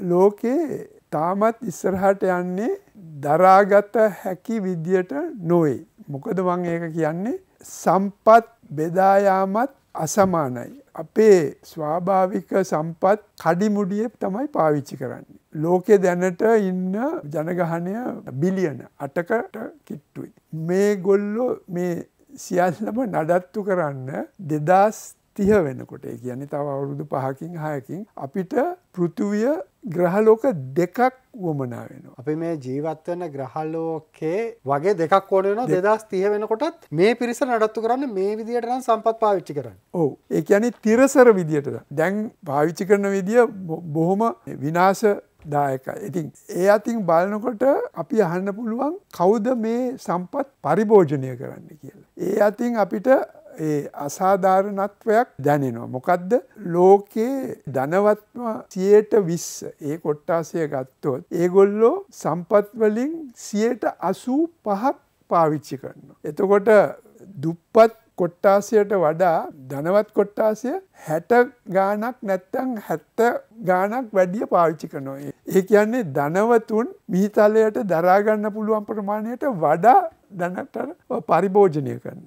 ලෝකේ තාමත් ඉස්සරහට යන්නේ දරාගත හැකි විදියට නොවේ. මොකද මං ඒක කියන්නේ සම්පත් බෙදායාමත් අසමානයි. අපේ ස්වාභාවික සම්පත් කඩිමුඩිය තමයි පාවිච්චි කරන්නේ. ලෝකෙ දැනට ඉන්න ජනගහනය බිලියන අටකට කිට්ටුයි. මේ ගොල්ලො මේ සියල්ලම නඩත්තු කරන්න දෙදස් තිහ වෙනකොට ඒ කියන්නේ තව අවුරුදු පහකින් හයකින් අපිට පෘතුවිය ග්‍රහලෝක දෙකක් වුවමනා වෙනවා. අපි මේ ජීවත්වන ග්‍රහලෝකේ වගේ දෙකක් ඕන වෙනවා දෙදස් තිය වෙනකොටත් මේ පිරිස නඩත්තු කරන්න මේ විදිහට නම් සම්පත් පාවිච්චි කරන්න. ඔව් ඒ කියන්නේ තිරසර විදියට දැන් පාවිච්චි කරන විදිය බොහොම විනාශ දායක. ඉතින් ඒ අතින් බලනකොට අපි අහන්න පුළුවන් කවුද මේ සම්පත් පරිභෝජනය කරන්න කියලා. ඒ අතින් අපිට ඒ අසාධාරණත්වයක් දැනෙනවා. මොකක්ද ලෝකයේ ධනවත්ම සියයට විස්ස ඒ කොට්ටාසය ගත්තොත්. ඒගොල්ලෝ සම්පත්වලින් සියට අසූ පහක් පාවිච්චි කරන්න. එතකොට දුප්පත් කොට්ටාසයට වඩා ධනවත් කොට්ටාසය හැට ගානක් නැත්තං හැත්ත ගානක් වැඩිය පාවිච්චි කනොයි. ඒ කියන්නේ ධනවතුන් මිහිතලයට දරාගන්න පුළුවන් ප්‍රමාණයට වඩා දැනට පරිභෝජනය කරන්න.